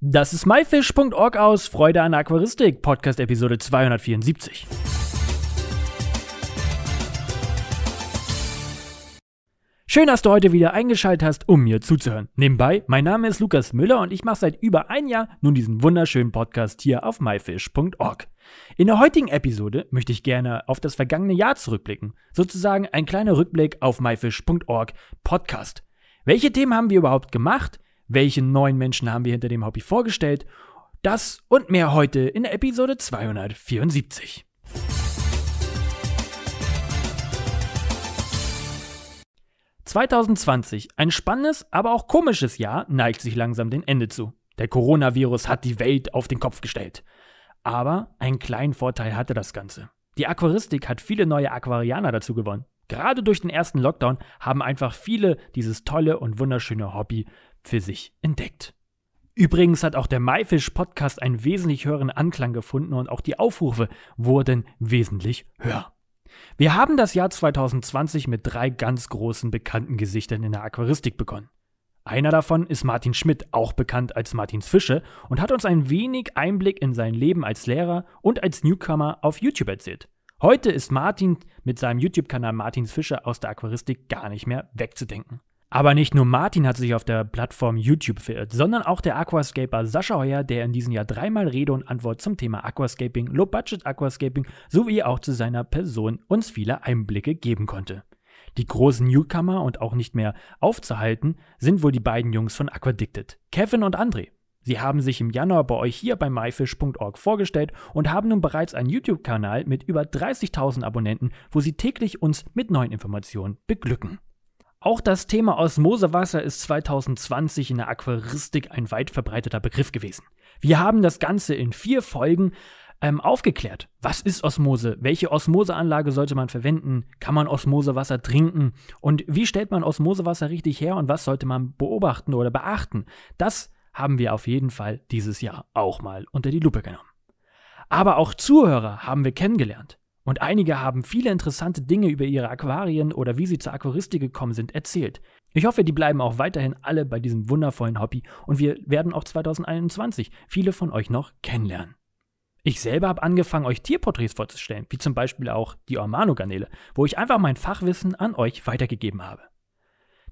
Das ist myfish.org aus Freude an Aquaristik, Podcast Episode 274. Schön, dass du heute wieder eingeschaltet hast, um mir zuzuhören. Nebenbei, mein Name ist Lukas Müller und ich mache seit über ein Jahr nun diesen wunderschönen Podcast hier auf myfish.org. In der heutigen Episode möchte ich gerne auf das vergangene Jahr zurückblicken. Sozusagen ein kleiner Rückblick auf myfish.org Podcast. Welche Themen haben wir überhaupt gemacht? welche neuen Menschen haben wir hinter dem Hobby vorgestellt. Das und mehr heute in Episode 274. ...2020, ein spannendes, aber auch komisches Jahr, neigt sich langsam dem Ende zu. Der Coronavirus hat die Welt auf den Kopf gestellt. Aber einen kleinen Vorteil hatte das Ganze. Die Aquaristik hat viele neue Aquarianer dazu gewonnen. Gerade durch den ersten Lockdown haben einfach viele dieses tolle und wunderschöne Hobby für sich entdeckt. Übrigens hat auch der Maifisch-Podcast einen wesentlich höheren Anklang gefunden und auch die Aufrufe wurden wesentlich höher. Wir haben das Jahr 2020 mit drei ganz großen bekannten Gesichtern in der Aquaristik begonnen. Einer davon ist Martin Schmidt, auch bekannt als Martins Fische, und hat uns ein wenig Einblick in sein Leben als Lehrer und als Newcomer auf YouTube erzählt. Heute ist Martin mit seinem YouTube-Kanal Martins Fische aus der Aquaristik gar nicht mehr wegzudenken. Aber nicht nur Martin hat sich auf der Plattform YouTube verirrt, sondern auch der Aquascaper Sascha Heuer, der in diesem Jahr dreimal Rede und Antwort zum Thema Aquascaping, Low-Budget Aquascaping sowie auch zu seiner Person uns viele Einblicke geben konnte. Die großen Newcomer und auch nicht mehr aufzuhalten sind wohl die beiden Jungs von Aquadicted, Kevin und André. Sie haben sich im Januar bei euch hier bei myfish.org vorgestellt und haben nun bereits einen YouTube-Kanal mit über 30.000 Abonnenten, wo sie täglich uns mit neuen Informationen beglücken. Auch das Thema Osmosewasser ist 2020 in der Aquaristik ein weit verbreiteter Begriff gewesen. Wir haben das Ganze in vier Folgen ähm, aufgeklärt. Was ist Osmose? Welche Osmoseanlage sollte man verwenden? Kann man Osmosewasser trinken? Und wie stellt man Osmosewasser richtig her und was sollte man beobachten oder beachten? Das haben wir auf jeden Fall dieses Jahr auch mal unter die Lupe genommen. Aber auch Zuhörer haben wir kennengelernt. Und einige haben viele interessante Dinge über ihre Aquarien oder wie sie zur Aquaristik gekommen sind erzählt. Ich hoffe, die bleiben auch weiterhin alle bei diesem wundervollen Hobby und wir werden auch 2021 viele von euch noch kennenlernen. Ich selber habe angefangen, euch Tierporträts vorzustellen, wie zum Beispiel auch die Ormano-Garnele, wo ich einfach mein Fachwissen an euch weitergegeben habe.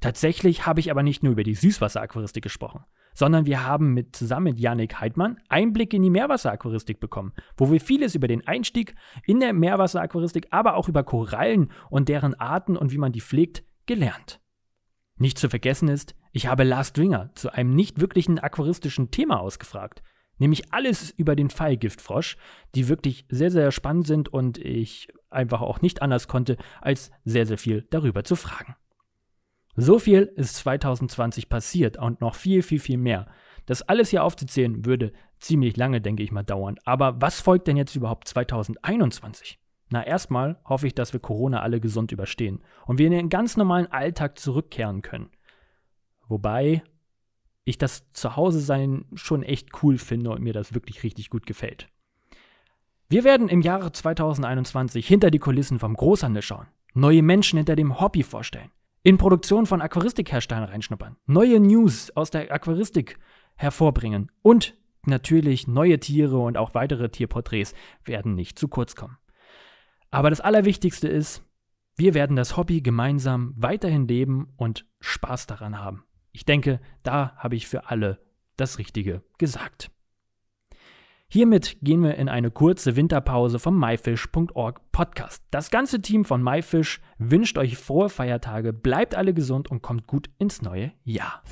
Tatsächlich habe ich aber nicht nur über die Süßwasser-Aquaristik gesprochen, sondern wir haben mit, zusammen mit Yannick Heidmann Einblick in die Meerwasseraquaristik bekommen, wo wir vieles über den Einstieg in der Meerwasseraquaristik, aber auch über Korallen und deren Arten und wie man die pflegt, gelernt. Nicht zu vergessen ist, ich habe Lars Dwinger zu einem nicht wirklichen aquaristischen Thema ausgefragt, nämlich alles über den Fall die wirklich sehr, sehr spannend sind und ich einfach auch nicht anders konnte, als sehr, sehr viel darüber zu fragen. So viel ist 2020 passiert und noch viel, viel, viel mehr. Das alles hier aufzuzählen würde ziemlich lange, denke ich mal, dauern. Aber was folgt denn jetzt überhaupt 2021? Na, erstmal hoffe ich, dass wir Corona alle gesund überstehen und wir in den ganz normalen Alltag zurückkehren können. Wobei ich das Zuhause-Sein schon echt cool finde und mir das wirklich richtig gut gefällt. Wir werden im Jahre 2021 hinter die Kulissen vom Großhandel schauen, neue Menschen hinter dem Hobby vorstellen, in Produktion von Aquaristikherstellern reinschnuppern, neue News aus der Aquaristik hervorbringen und natürlich neue Tiere und auch weitere Tierporträts werden nicht zu kurz kommen. Aber das Allerwichtigste ist, wir werden das Hobby gemeinsam weiterhin leben und Spaß daran haben. Ich denke, da habe ich für alle das Richtige gesagt. Hiermit gehen wir in eine kurze Winterpause vom myfish.org Podcast. Das ganze Team von myfish wünscht euch frohe Feiertage, bleibt alle gesund und kommt gut ins neue Jahr.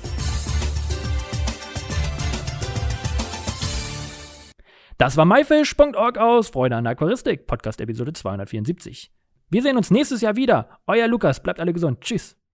Das war myfish.org aus Freude an der Aquaristik, Podcast Episode 274. Wir sehen uns nächstes Jahr wieder. Euer Lukas, bleibt alle gesund. Tschüss.